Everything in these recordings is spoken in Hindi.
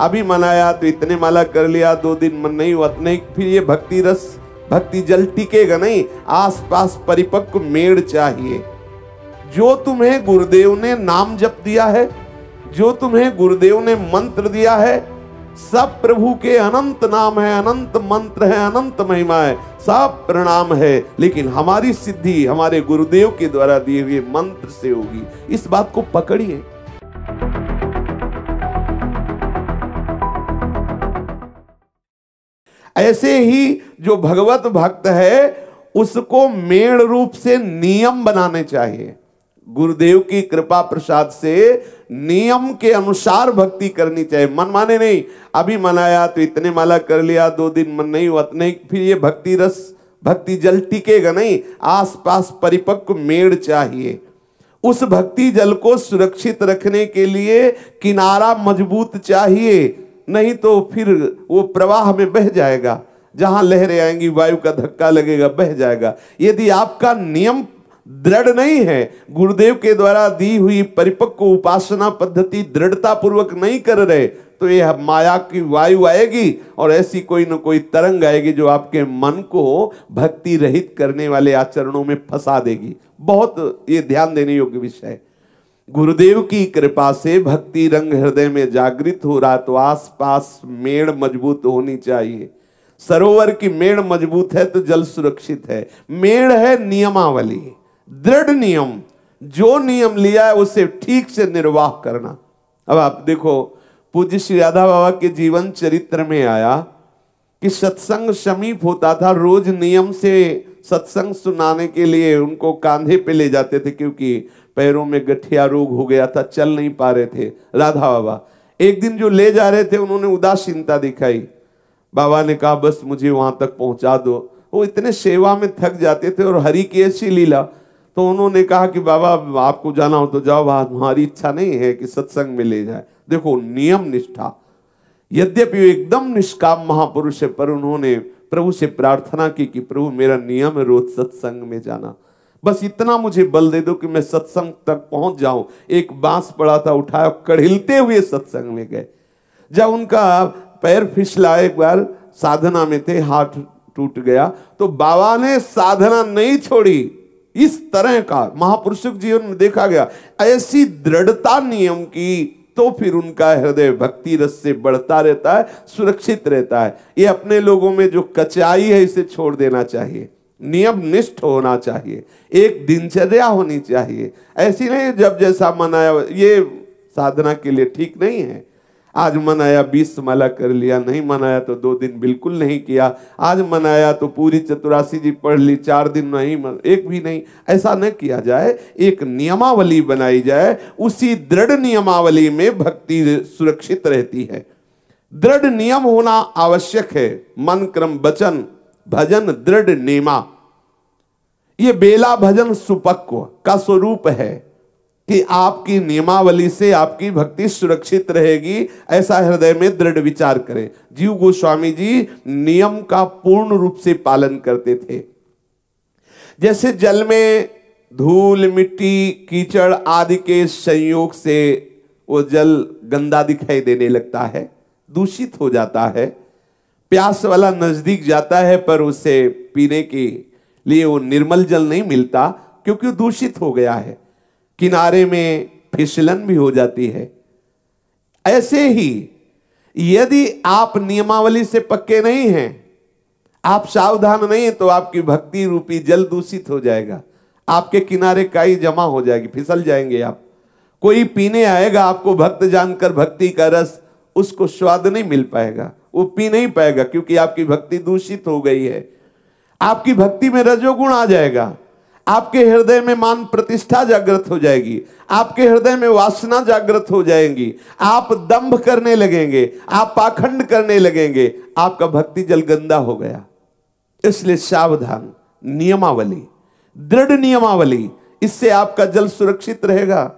अभी मनाया तो इतने माला कर लिया दो दिन मन नहीं हुआ तो नहीं फिर ये भक्ति रस भक्ति जल टिकेगा नहीं आसपास परिपक्व मेड़ चाहिए जो तुम्हें गुरुदेव ने नाम जप दिया है जो तुम्हें गुरुदेव ने मंत्र दिया है सब प्रभु के अनंत नाम है अनंत मंत्र है अनंत महिमा है सब प्रणाम है लेकिन हमारी सिद्धि हमारे गुरुदेव के द्वारा दिए हुए मंत्र से होगी इस बात को पकड़िए ऐसे ही जो भगवत भक्त है उसको मेण रूप से नियम बनाने चाहिए गुरुदेव की कृपा प्रसाद से नियम के अनुसार भक्ति करनी चाहिए मन माने नहीं अभी मनाया तो इतने माला कर लिया दो दिन मन नहीं हुआ नहीं फिर ये भक्ति रस भक्ति जल टिकेगा नहीं आसपास परिपक्व मेड़ चाहिए उस भक्ति जल को सुरक्षित रखने के लिए किनारा मजबूत चाहिए नहीं तो फिर वो प्रवाह में बह जाएगा जहां लहरें आएंगी वायु का धक्का लगेगा बह जाएगा यदि आपका नियम दृढ़ नहीं है गुरुदेव के द्वारा दी हुई परिपक्व उपासना पद्धति दृढ़ता पूर्वक नहीं कर रहे तो यह माया की वायु आएगी और ऐसी कोई ना कोई तरंग आएगी जो आपके मन को भक्ति रहित करने वाले आचरणों में फंसा देगी बहुत ये ध्यान देने योग्य विषय है गुरुदेव की कृपा से भक्ति रंग हृदय में जागृत हो रहा तो आस पास मेड़ मजबूत होनी चाहिए सरोवर की मेड़ मजबूत है तो जल सुरक्षित है मेड़ है नियमावली दृढ़ नियम जो नियम लिया है उसे ठीक से निर्वाह करना अब आप देखो पूज्य श्री राधा बाबा के जीवन चरित्र में आया कि सत्संग समीप होता था रोज नियम से सत्संग सुनाने के लिए उनको कांधे पे ले जाते थे क्योंकि पैरों में गठिया रोग हो गया था चल नहीं पा रहे थे राधा बाबा एक दिन जो ले जा रहे थे उन्होंने उदासीनता दिखाई बाबा ने कहा बस मुझे वहां तक पहुंचा दो वो इतने सेवा में थक जाते थे और हरि की ऐसी लीला तो उन्होंने कहा कि बाबा आपको जाना हो तो जाओ बाबा हमारी इच्छा नहीं है कि सत्संग में ले जाए देखो नियम निष्ठा यद्यपि एकदम निष्काम महापुरुष है पर उन्होंने प्रभु से प्रार्थना की कि प्रभु मेरा नियम रोज सत्संग में जाना बस इतना मुझे बल दे दो कि मैं सत्संग तक पहुंच जाऊं एक बांस पड़ा था उठाया कढ़िलते हुए सत्संग में गए जब उनका पैर फिसला एक बार साधना में थे हाथ टूट गया तो बाबा ने साधना नहीं छोड़ी इस तरह का महापुरुषों के जीवन में देखा गया ऐसी दृढ़ता नियम की तो फिर उनका हृदय भक्ति रस से बढ़ता रहता है सुरक्षित रहता है ये अपने लोगों में जो कचाई है इसे छोड़ देना चाहिए नियम निष्ठ होना चाहिए एक दिनचर्या होनी चाहिए ऐसी नहीं जब जैसा मनाया ये साधना के लिए ठीक नहीं है आज मनाया बीस माला कर लिया नहीं मनाया तो दो दिन बिल्कुल नहीं किया आज मनाया तो पूरी चतुराशी जी पढ़ ली चार दिन नहीं मन... एक भी नहीं ऐसा न किया जाए एक नियमावली बनाई जाए उसी दृढ़ नियमावली में भक्ति सुरक्षित रहती है दृढ़ नियम होना आवश्यक है मन क्रम वचन भजन दृढ़ नेमा ये बेला भजन सुपक्व का स्वरूप है कि आपकी नियमावली से आपकी भक्ति सुरक्षित रहेगी ऐसा हृदय में दृढ़ विचार करें जीव गोस्वामी जी नियम का पूर्ण रूप से पालन करते थे जैसे जल में धूल मिट्टी कीचड़ आदि के संयोग से वो जल गंदा दिखाई देने लगता है दूषित हो जाता है प्यास वाला नजदीक जाता है पर उसे पीने के लिए वो निर्मल जल नहीं मिलता क्योंकि दूषित हो गया है किनारे में फिसलन भी हो जाती है ऐसे ही यदि आप नियमावली से पक्के नहीं हैं आप सावधान नहीं है तो आपकी भक्ति रूपी जल दूषित हो जाएगा आपके किनारे काई जमा हो जाएगी फिसल जाएंगे आप कोई पीने आएगा आपको भक्त जानकर भक्ति का रस उसको स्वाद नहीं मिल पाएगा वो पी नहीं पाएगा क्योंकि आपकी भक्ति दूषित हो गई है आपकी भक्ति में रजोगुण आ जाएगा आपके हृदय में मान प्रतिष्ठा जागृत हो जाएगी आपके हृदय में वासना जागृत हो जाएंगी आप दंभ करने लगेंगे आप पाखंड करने लगेंगे आपका भक्ति जल गंदा हो गया इसलिए सावधान नियमावली दृढ़ नियमावली इससे आपका जल सुरक्षित रहेगा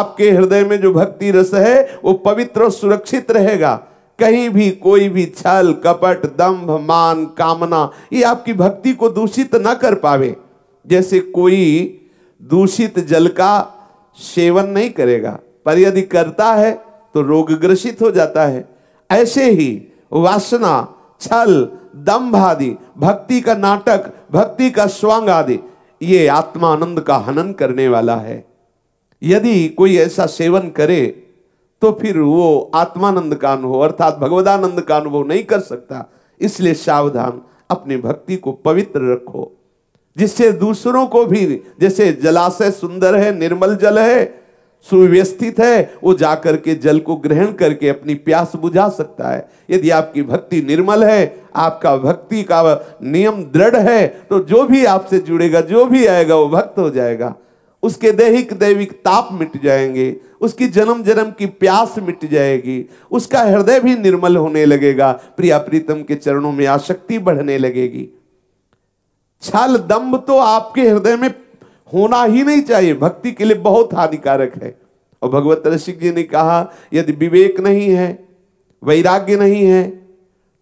आपके हृदय में जो भक्ति रस है वो पवित्र और सुरक्षित रहेगा कहीं भी कोई भी छल कपट दंभ मान कामना ये आपकी भक्ति को दूषित ना कर पावे जैसे कोई दूषित जल का सेवन नहीं करेगा पर यदि करता है तो रोग ग्रसित हो जाता है ऐसे ही वासना छल दम्भ आदि भक्ति का नाटक भक्ति का स्वांग आदि ये आत्मानंद का हनन करने वाला है यदि कोई ऐसा सेवन करे तो फिर वो आत्मानंद का अनुभव अर्थात भगवदानंद का अनुभव नहीं कर सकता इसलिए सावधान अपनी भक्ति को पवित्र रखो जिससे दूसरों को भी जैसे जलाशय सुंदर है निर्मल जल है सुव्यवस्थित है वो जाकर के जल को ग्रहण करके अपनी प्यास बुझा सकता है यदि आपकी भक्ति निर्मल है आपका भक्ति का नियम दृढ़ है तो जो भी आपसे जुड़ेगा जो भी आएगा वो भक्त हो जाएगा उसके दैहिक दैविक ताप मिट जाएंगे उसकी जन्म जन्म की प्यास मिट जाएगी उसका हृदय भी निर्मल होने लगेगा प्रिया प्रीतम के चरणों में आसक्ति बढ़ने लगेगी छल दम्भ तो आपके हृदय में होना ही नहीं चाहिए भक्ति के लिए बहुत हानिकारक है और भगवत रसिक जी ने कहा यदि विवेक नहीं है वैराग्य नहीं है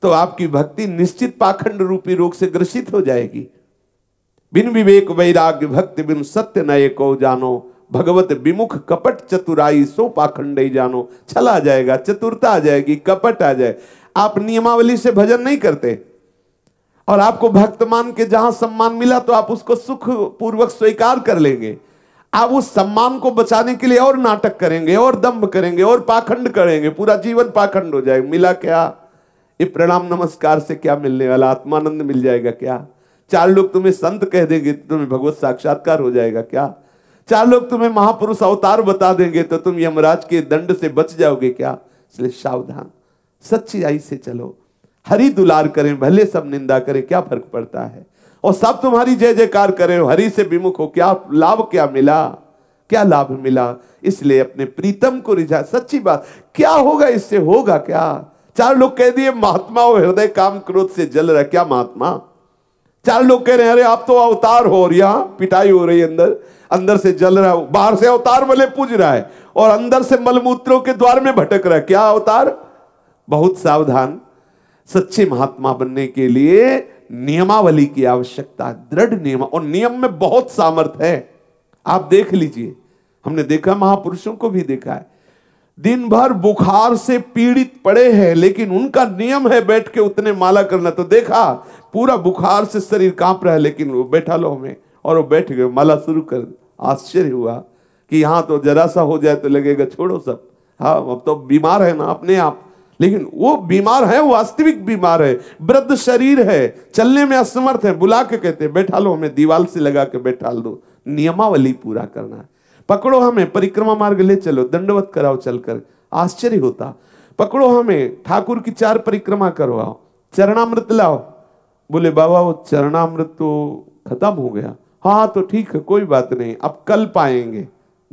तो आपकी भक्ति निश्चित पाखंड रूपी रोग से ग्रसित हो जाएगी बिन विवेक वैराग्य भक्ति बिन सत्य नये को जानो भगवत विमुख कपट चतुराई सो पाखंड जानो छला आ जाएगा चतुरता आ जाएगी कपट आ जाए आप नियमावली से भजन नहीं करते और आपको भक्तमान के जहां सम्मान मिला तो आप उसको सुख पूर्वक स्वीकार कर लेंगे आप उस सम्मान को बचाने के लिए और नाटक करेंगे और दम्भ करेंगे और पाखंड करेंगे पूरा जीवन पाखंड हो जाएगा मिला क्या ये प्रणाम नमस्कार से क्या मिलने वाला आत्मानंद मिल जाएगा क्या चार लोग तुम्हें संत कह देंगे तो तुम्हें भगवत साक्षात्कार हो जाएगा क्या चार लोग तुम्हें महापुरुष अवतार बता देंगे तो तुम यमराज के दंड से बच जाओगे क्या इसलिए सावधान सच्ची आई से चलो हरी दुलार करें भले सब निंदा करें क्या फर्क पड़ता है और सब तुम्हारी जय जयकार करें हरि से विमुख हो क्या लाभ क्या मिला क्या लाभ मिला इसलिए अपने प्रीतम को रिझा सच्ची बात क्या होगा इससे होगा क्या चार लोग कह दिए महात्मा हृदय काम क्रोध से जल रहा क्या महात्मा चार लोग कह रहे हैं अरे आप तो अवतार हो और यहाँ पिटाई हो रही है अंदर अंदर से जल रहा है बाहर से अवतार भले पूज रहा है और अंदर से मलमूत्रों के द्वार में भटक रहा है क्या अवतार बहुत सावधान सच्चे महात्मा बनने के लिए नियमावली की आवश्यकता दृढ़ नियम और नियम में बहुत सामर्थ है आप देख लीजिए हमने देखा महापुरुषों को भी देखा है दिन भर बुखार से पीड़ित पड़े हैं लेकिन उनका नियम है बैठ के उतने माला करना तो देखा पूरा बुखार से शरीर कांप रहा है लेकिन वो बैठा लो हमें और वो बैठ गए माला शुरू कर आश्चर्य हुआ कि यहाँ तो जरा सा हो जाए तो लगेगा छोड़ो सब हाँ अब तो बीमार है ना अपने आप लेकिन वो बीमार है वास्तविक बीमार है वृद्ध शरीर है चलने में असमर्थ है बुला के कहते बैठा लो हमें दीवाल से लगा के बैठा दो नियमावली पूरा करना है पकड़ो हमें परिक्रमा मार्ग ले चलो दंडवत कराओ चलकर आश्चर्य होता पकड़ो हमें ठाकुर की चार परिक्रमा करवाओ चरणामृत लाओ बोले बाबा वो चरणामृत तो खत्म हो गया हाँ तो ठीक है कोई बात नहीं अब कल पाएंगे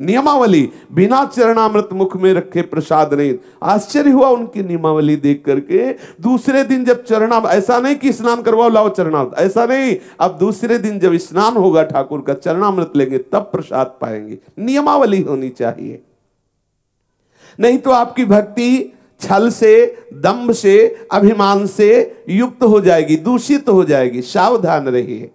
नियमावली बिना चरणामृत मुख में रखे प्रसाद नहीं आश्चर्य हुआ उनकी नियमावली देख करके दूसरे दिन जब चरणाम ऐसा नहीं कि स्नान करवाओ लाओ चरणामृत ऐसा नहीं अब दूसरे दिन जब स्नान होगा ठाकुर का चरणामृत लेंगे तब प्रसाद पाएंगे नियमावली होनी चाहिए नहीं तो आपकी भक्ति छल से दंभ से अभिमान से युक्त हो जाएगी दूषित हो जाएगी सावधान रहिए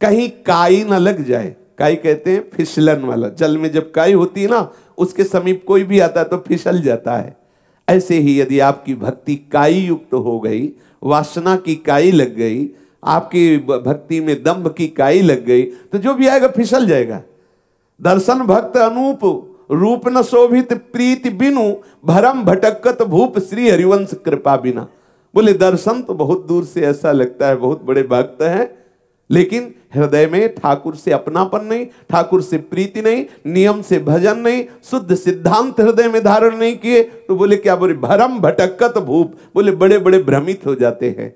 कहीं काई न लग जाए काई कहते हैं फिसलन वाला जल में जब काई होती है ना उसके समीप कोई भी आता है तो फिसल जाता है ऐसे ही यदि आपकी भक्ति काई युक्त हो गई वासना की काई लग गई आपकी भक्ति में दम्भ की काई लग गई तो जो भी आएगा फिसल जाएगा दर्शन भक्त अनूप रूप न शोभित प्रीति बिनु भरम भटकत भूप श्री हरिवंश कृपा बिना बोले दर्शन तो बहुत दूर से ऐसा लगता है बहुत बड़े भक्त हैं लेकिन हृदय में ठाकुर से अपनापन नहीं ठाकुर से प्रीति नहीं नियम से भजन नहीं शुद्ध सिद्धांत हृदय में धारण नहीं किए तो बोले क्या बोले भरम भटकत भूप बोले बड़े बड़े भ्रमित हो जाते हैं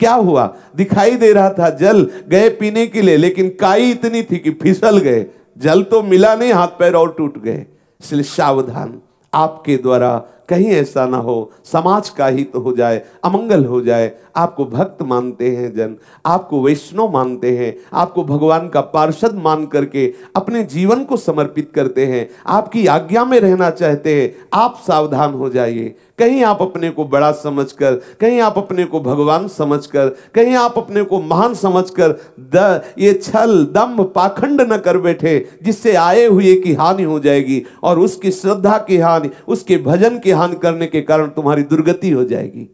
क्या हुआ दिखाई दे रहा था जल गए पीने के लिए लेकिन काई इतनी थी कि फिसल गए जल तो मिला नहीं हाथ पैर और टूट गए इसलिए सावधान आपके द्वारा कहीं ऐसा ना हो समाज का हित तो हो जाए अमंगल हो जाए आपको भक्त मानते हैं जन आपको वैष्णव मानते हैं आपको भगवान का पार्षद मान करके अपने जीवन को समर्पित करते हैं आपकी आज्ञा में रहना चाहते हैं आप सावधान हो जाइए कहीं आप अपने को बड़ा समझकर कहीं आप अपने को भगवान समझकर कहीं आप अपने को महान समझकर द ये छल दम पाखंड न कर बैठे जिससे आए हुए की हानि हो जाएगी और उसकी श्रद्धा की हानि उसके भजन की ध्यान करने के कारण तुम्हारी दुर्गति हो जाएगी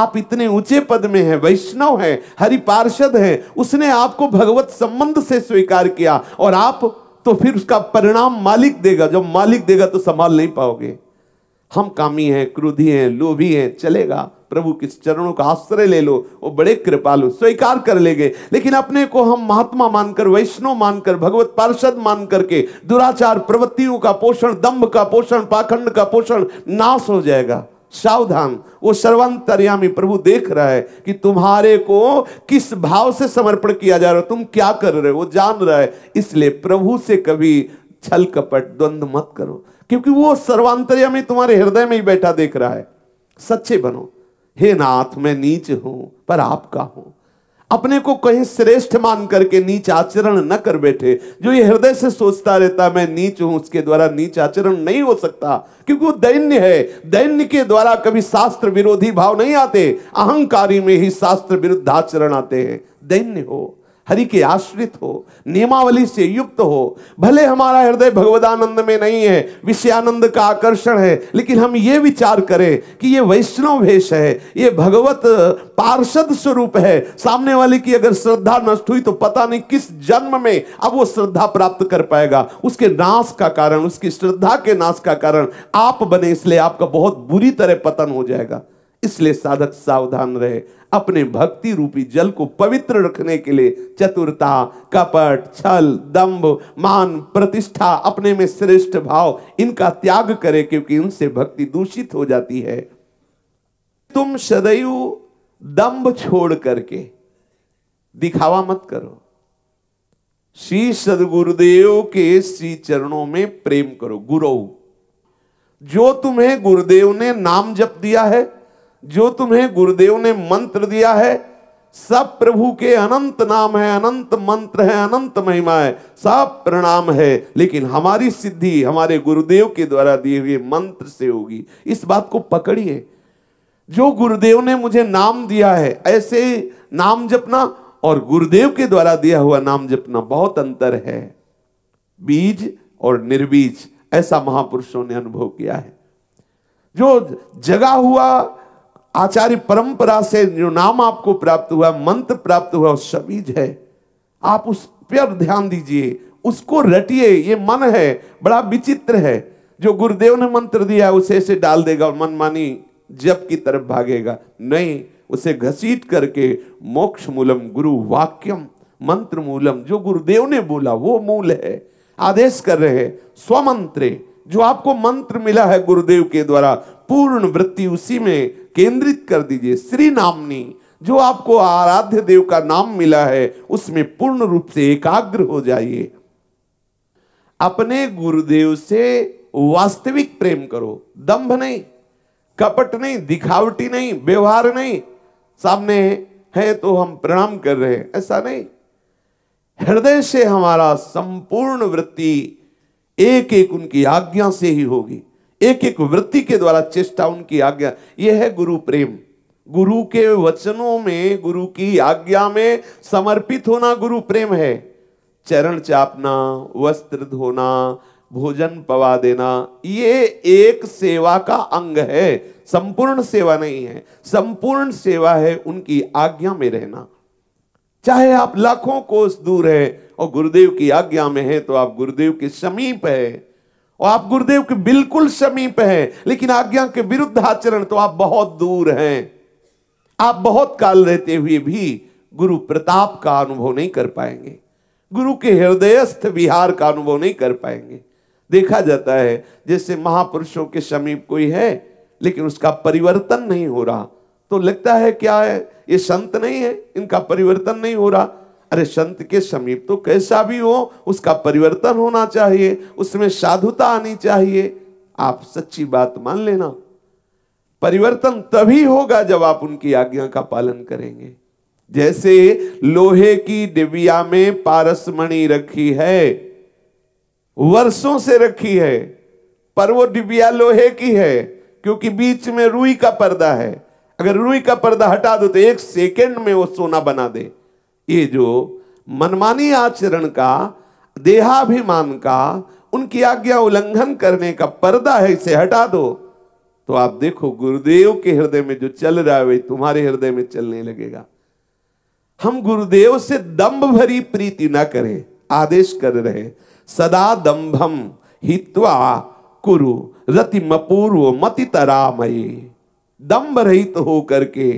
आप इतने ऊंचे पद में हैं वैष्णव हैं हरि पार्षद हैं उसने आपको भगवत संबंध से स्वीकार किया और आप तो फिर उसका परिणाम मालिक देगा जब मालिक देगा तो संभाल नहीं पाओगे हम कामी हैं क्रोधी हैं लोभी हैं चलेगा प्रभु किस चरणों का आश्रय ले लो वो बड़े कृपालु स्वीकार कर लेंगे लेकिन अपने को हम महात्मा मानकर वैष्णव मानकर भगवत पार्षद मान करके दुराचार प्रवृत्तियों का पोषण दम्भ का पोषण पाखंड का पोषण नाश हो जाएगा सावधान वो सर्वांतर्यामी प्रभु देख रहा है कि तुम्हारे को किस भाव से समर्पण किया जा रहा है तुम क्या कर रहे हो वो जान रहा है इसलिए प्रभु से कभी छल कपट द्वंद मत करो क्योंकि वो सर्वांतरिया में तुम्हारे हृदय में ही बैठा देख रहा है सच्चे बनो हे नाथ मैं नीच हूं पर आपका हूं अपने को कहीं श्रेष्ठ मान करके नीच आचरण न कर बैठे जो ये हृदय से सोचता रहता मैं नीच हूं उसके द्वारा नीच आचरण नहीं हो सकता क्योंकि वो दैन्य है दैन्य के द्वारा कभी शास्त्र विरोधी भाव नहीं आते अहंकारी में ही शास्त्र विरुद्ध आचरण आते हैं दैन्य हो हरि के आश्रित हो नियमावली से युक्त हो भले हमारा हृदय भगवदानंद में नहीं है विषयानंद का आकर्षण है लेकिन हम ये विचार करें कि ये वैष्णव वेश है ये भगवत पार्षद स्वरूप है सामने वाले की अगर श्रद्धा नष्ट हुई तो पता नहीं किस जन्म में अब वो श्रद्धा प्राप्त कर पाएगा उसके नाश का कारण उसकी श्रद्धा के नाश का कारण आप बने इसलिए आपका बहुत बुरी तरह पतन हो जाएगा इसलिए साधक सावधान रहे अपने भक्ति रूपी जल को पवित्र रखने के लिए चतुरता कपट छल दंभ मान प्रतिष्ठा अपने में श्रेष्ठ भाव इनका त्याग करे क्योंकि इनसे भक्ति दूषित हो जाती है तुम सदैव दंभ छोड़ करके दिखावा मत करो श्री सदगुरुदेव के श्री चरणों में प्रेम करो गुरु जो तुम्हें गुरुदेव ने नाम जप दिया है जो तुम्हें गुरुदेव ने मंत्र दिया है सब प्रभु के अनंत नाम है अनंत मंत्र है अनंत महिमा है सब प्रणाम है लेकिन हमारी सिद्धि हमारे गुरुदेव के द्वारा दिए हुए मंत्र से होगी इस बात को पकड़िए जो गुरुदेव ने मुझे नाम दिया है ऐसे नाम जपना और गुरुदेव के द्वारा दिया हुआ नाम जपना बहुत अंतर है बीज और निर्बीज ऐसा महापुरुषों ने अनुभव किया है जो जगा हुआ आचार्य परंपरा से जो नाम आपको प्राप्त हुआ मंत्र प्राप्त हुआ उसका बीज है आप उस पर ध्यान दीजिए उसको रटिए ये मन है बड़ा विचित्र है जो गुरुदेव ने मंत्र दिया उसे ऐसे डाल देगा और मनमानी जप की तरफ भागेगा नहीं उसे घसीट करके मोक्ष मूलम गुरु वाक्यम मंत्र मूलम जो गुरुदेव ने बोला वो मूल है आदेश कर रहे हैं स्वमंत्रे जो आपको मंत्र मिला है गुरुदेव के द्वारा पूर्ण वृत्ति उसी में केंद्रित कर दीजिए श्री नामनी जो आपको आराध्य देव का नाम मिला है उसमें पूर्ण रूप से एकाग्र हो जाइए अपने गुरुदेव से वास्तविक प्रेम करो दंभ नहीं कपट नहीं दिखावटी नहीं व्यवहार नहीं सामने है तो हम प्रणाम कर रहे हैं ऐसा नहीं हृदय से हमारा संपूर्ण वृत्ति एक एक उनकी आज्ञा से ही होगी एक एक वृत्ति के द्वारा चेष्टा उनकी आज्ञा यह है गुरु प्रेम गुरु के वचनों में गुरु की आज्ञा में समर्पित होना गुरु प्रेम है चरण चापना वस्त्र धोना भोजन पवा देना ये एक सेवा का अंग है संपूर्ण सेवा नहीं है संपूर्ण सेवा है उनकी आज्ञा में रहना चाहे आप लाखों कोस दूर है और गुरुदेव की आज्ञा में है तो आप गुरुदेव के समीप है और आप गुरुदेव के बिल्कुल समीप हैं लेकिन आज्ञा के विरुद्ध आचरण तो आप बहुत दूर हैं आप बहुत काल रहते हुए भी गुरु प्रताप का अनुभव नहीं कर पाएंगे गुरु के हृदयस्थ विहार का अनुभव नहीं कर पाएंगे देखा जाता है जैसे महापुरुषों के समीप कोई है लेकिन उसका परिवर्तन नहीं हो रहा तो लगता है क्या है ये संत नहीं है इनका परिवर्तन नहीं हो रहा अरे संत के समीप तो कैसा भी हो उसका परिवर्तन होना चाहिए उसमें साधुता आनी चाहिए आप सच्ची बात मान लेना परिवर्तन तभी होगा जब आप उनकी आज्ञा का पालन करेंगे जैसे लोहे की डिबिया में मणि रखी है वर्षों से रखी है पर वो डिबिया लोहे की है क्योंकि बीच में रुई का पर्दा है अगर रुई का पर्दा हटा दो तो एक सेकेंड में वो सोना बना दे ये जो मनमानी आचरण का देहाभिमान का उनकी आज्ञा उल्लंघन करने का पर्दा है इसे हटा दो तो आप देखो गुरुदेव के हृदय में जो चल रहा है वही तुम्हारे हृदय में चलने लगेगा हम गुरुदेव से दम्भ भरी प्रीति ना करें आदेश कर रहे सदा दम्भम हित्वा कुरु मति तरामयी दम्भ रहित तो होकर के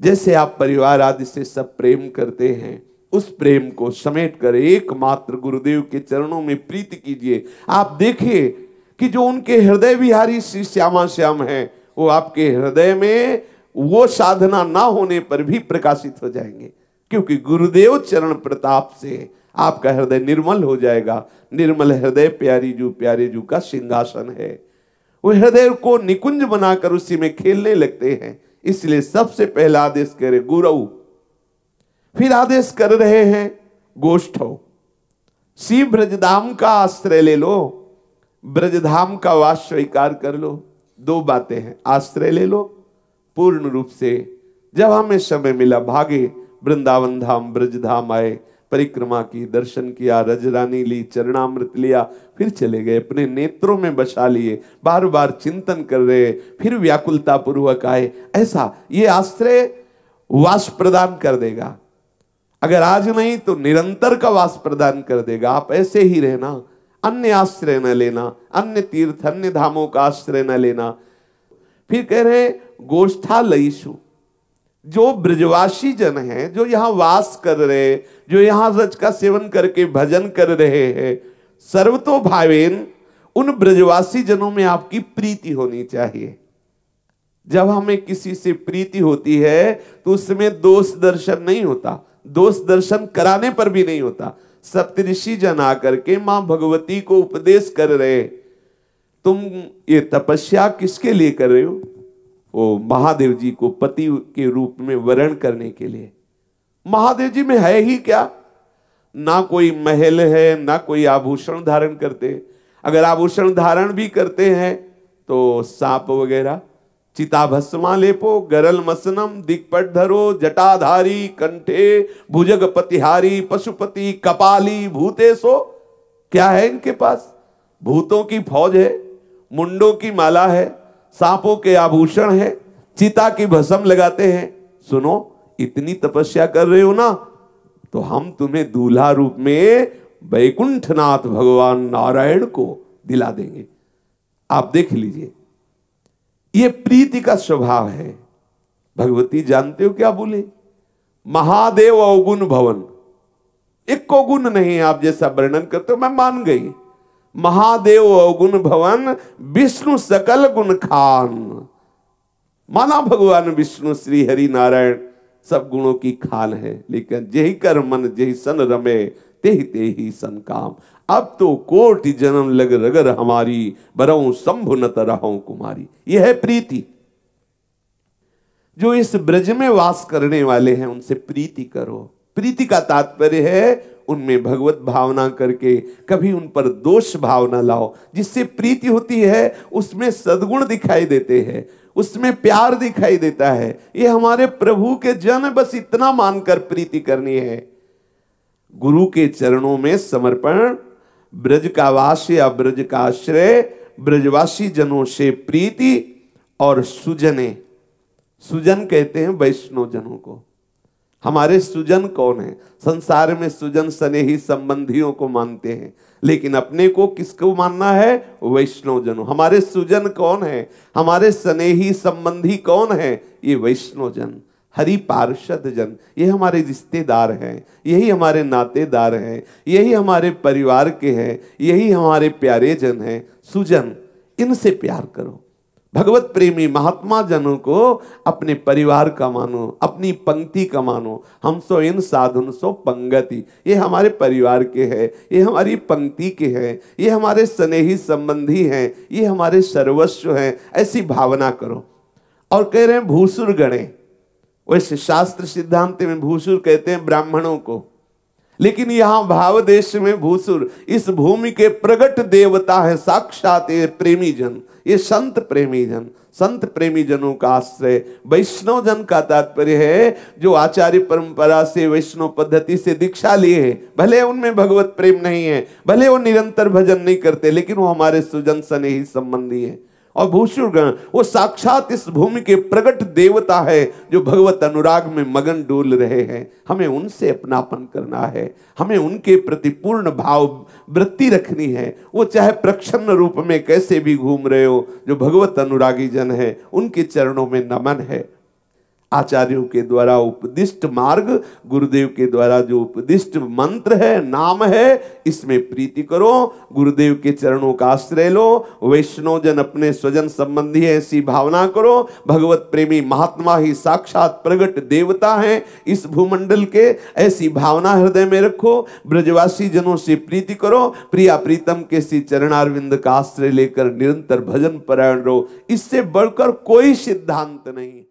जैसे आप परिवार आदि से सब प्रेम करते हैं उस प्रेम को समेट कर एकमात्र गुरुदेव के चरणों में प्रीति कीजिए आप देखिए कि जो उनके हृदय विहारी श्री श्यामा श्याम है वो आपके हृदय में वो साधना ना होने पर भी प्रकाशित हो जाएंगे क्योंकि गुरुदेव चरण प्रताप से आपका हृदय निर्मल हो जाएगा निर्मल हृदय प्यारी जू प्यारे जू का सिंहासन है वो हृदय को निकुंज बनाकर उसी में खेलने लगते हैं इसलिए सबसे पहला आदेश करे गुरु फिर आदेश कर रहे हैं गोष्ठ हो शिव ब्रजधाम का आश्रय ले लो ब्रजधाम का वास स्वीकार कर लो दो बातें हैं आश्रय ले लो पूर्ण रूप से जब हमें समय मिला भागे वृंदावन धाम ब्रजधाम आए परिक्रमा की दर्शन किया रजरानी ली चरणामृत लिया फिर चले गए अपने नेत्रों में बसा लिए बार बार चिंतन कर रहे फिर व्याकुलता पूर्वक आए ऐसा ये आश्रय वास प्रदान कर देगा अगर आज नहीं तो निरंतर का वास प्रदान कर देगा आप ऐसे ही रहना अन्य आश्रय न लेना अन्य तीर्थ अन्य धामों का आश्रय न लेना फिर कह रहे गोष्ठा लईशु जो ब्रजवासी जन हैं जो यहां वास कर रहे जो यहां रज का सेवन करके भजन कर रहे हैं सर्वतो भावेन उन ब्रजवासी जनों में आपकी प्रीति होनी चाहिए जब हमें किसी से प्रीति होती है तो उसमें दोष दर्शन नहीं होता दोष दर्शन कराने पर भी नहीं होता सप्तऋषि जन आकर के मां भगवती को उपदेश कर रहे तुम ये तपस्या किसके लिए कर रहे हो वो महादेव जी को पति के रूप में वर्ण करने के लिए महादेव जी में है ही क्या ना कोई महल है ना कोई आभूषण धारण करते अगर आभूषण धारण भी करते हैं तो सांप वगैरह चिताभस्मा लेपो गरल मसनम दिग्पट धरो जटाधारी कंठे भुजग पतिहारी पशुपति कपाली भूतेशो क्या है इनके पास भूतों की फौज है मुंडों की माला है सांपों के आभूषण है चिता की भस्म लगाते हैं सुनो इतनी तपस्या कर रहे हो ना तो हम तुम्हें दूल्हा रूप में वैकुंठनाथ भगवान नारायण को दिला देंगे आप देख लीजिए ये प्रीति का स्वभाव है भगवती जानते हो क्या बोले महादेव अवगुण भवन एक को गुण नहीं आप जैसा वर्णन करते हो मैं मान गई महादेव अवगुण भवन विष्णु सकल गुण खान माना भगवान विष्णु श्री हरि नारायण सब गुणों की खाल है लेकिन जही कर मन जही सन रमे ते ही सन काम अब तो कोटि जन्म लग रगर हमारी बरऊ शंभु न रहूं कुमारी यह है प्रीति जो इस ब्रज में वास करने वाले हैं उनसे प्रीति करो प्रीति का तात्पर्य है उनमें भगवत भावना करके कभी उन पर दोष भावना लाओ जिससे प्रीति होती है उसमें सद्गुण दिखाई देते हैं उसमें प्यार दिखाई देता है ये हमारे प्रभु के जन बस इतना मानकर प्रीति करनी है गुरु के चरणों में समर्पण ब्रज का वास या ब्रज का आश्रय ब्रजवासी जनों से प्रीति और सुजने सुजन कहते हैं वैष्णव जनों को हमारे सुजन कौन है संसार में सुजन स्नेही संबंधियों को मानते हैं लेकिन अपने को किसको मानना है वैष्णवजनों हमारे सुजन कौन है हमारे स्नेही संबंधी कौन है ये वैष्णवजन हरि पार्षद जन ये हमारे रिश्तेदार हैं यही हमारे नातेदार हैं यही हमारे परिवार के हैं यही हमारे प्यारे जन हैं सुजन इनसे प्यार करो भगवत प्रेमी महात्मा जनों को अपने परिवार का मानो अपनी पंक्ति का मानो हम सो इन साधन सो पंगति ये हमारे परिवार के हैं ये हमारी पंक्ति के हैं ये हमारे स्नेही संबंधी हैं ये हमारे सर्वस्व हैं ऐसी भावना करो और कह रहे हैं भूसुर गणे वैसे शास्त्र सिद्धांत में भूसुर कहते हैं ब्राह्मणों को लेकिन यहां भाव देश में भूसुर इस भूमि के प्रगट देवता है साक्षात ये प्रेमी जन ये संत प्रेमी जन संत प्रेमी जनों का आश्रय वैष्णव जन का तात्पर्य है जो आचार्य परंपरा से वैष्णव पद्धति से दीक्षा लिए हैं भले उनमें भगवत प्रेम नहीं है भले वो निरंतर भजन नहीं करते लेकिन वो हमारे सुजन सने ही संबंधी है और गण वो साक्षात इस भूमि के प्रकट देवता है जो भगवत अनुराग में मगन डोल रहे हैं हमें उनसे अपनापन करना है हमें उनके प्रति पूर्ण भाव वृत्ति रखनी है वो चाहे प्रक्षण रूप में कैसे भी घूम रहे हो जो भगवत अनुरागी जन है उनके चरणों में नमन है आचार्यों के द्वारा उपदिष्ट मार्ग गुरुदेव के द्वारा जो उपदिष्ट मंत्र है नाम है इसमें प्रीति करो गुरुदेव के चरणों का आश्रय लो वैष्णव जन अपने स्वजन संबंधी ऐसी भावना करो भगवत प्रेमी महात्मा ही साक्षात प्रगट देवता है इस भूमंडल के ऐसी भावना हृदय में रखो ब्रजवासी जनों से प्रीति करो प्रिया प्रीतम के श्री चरणारविंद का आश्रय लेकर निरंतर भजन परायण रहो इससे बढ़कर कोई सिद्धांत नहीं